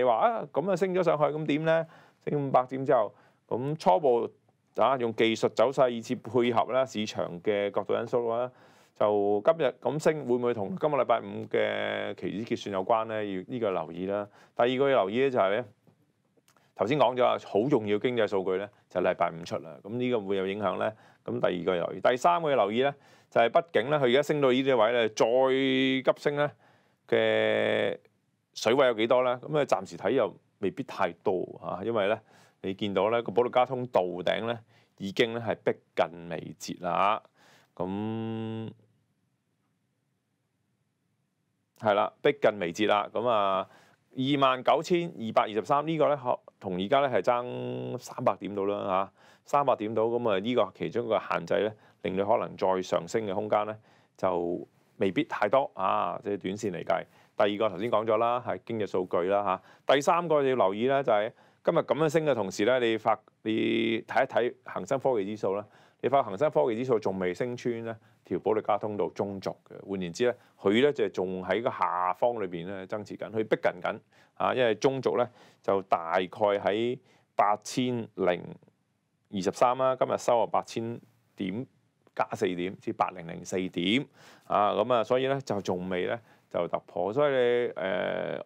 你话啊，咁啊升咗上去，咁点咧？升五百点之后，咁初步啊用技术走势，以次配合啦，市场嘅角度因素啦，就今日咁升，会唔会同今日礼拜五嘅期指结算有关咧？要呢个留意啦。第二个要留意咧就系咧，头先讲咗啊，好重要经济数据咧就礼拜五出啦，咁呢个会有影响咧。咁第二个要留意，第三个要留意咧就系，毕竟咧佢而家升到呢啲位咧，再急升咧嘅。水位有幾多咧？咁啊，暫時睇又未必太多嚇，因為咧你見到咧個保羅交通道頂咧已經咧係逼近尾節啦咁係啦，逼近尾節啦。咁啊，二萬九千二百二十三呢個咧，同而家咧係爭三百點到啦嚇，三百點到。咁啊，呢個其中一個限制咧，令你可能再上升嘅空間咧就。未必太多啊！即係短線嚟計。第二個頭先講咗啦，係經濟數據啦嚇。第三個要留意咧，就係今日咁樣升嘅同時咧，你發你睇一睇恒生科技指數啦。你發恒生科技指數仲未升穿咧條保利加通道中軸嘅。換言之咧，佢咧就仲喺個下方裏邊咧增持緊，佢逼近緊啊，因為中軸咧就大概喺八千零二十三啦。今日收啊八千點。加四點至八零零四點啊，咁啊，所以咧就仲未咧就突破，所以誒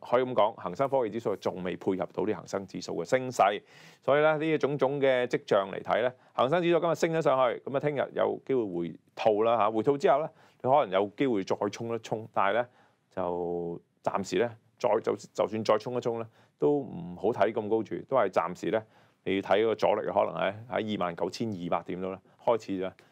可以咁講，恒生科技指數仲未配合到啲恒生指數嘅升勢，所以咧呢種種嘅跡象嚟睇咧，恒生指數今日升咗上去，咁啊，聽日有機會回吐啦嚇，回吐之後咧，你可能有機會再衝一衝，但係咧就暫時咧再就就算再衝一衝咧都唔好睇咁高住，都係暫時咧你要睇個阻力可能喺喺二萬九千二百點度咧開始咗。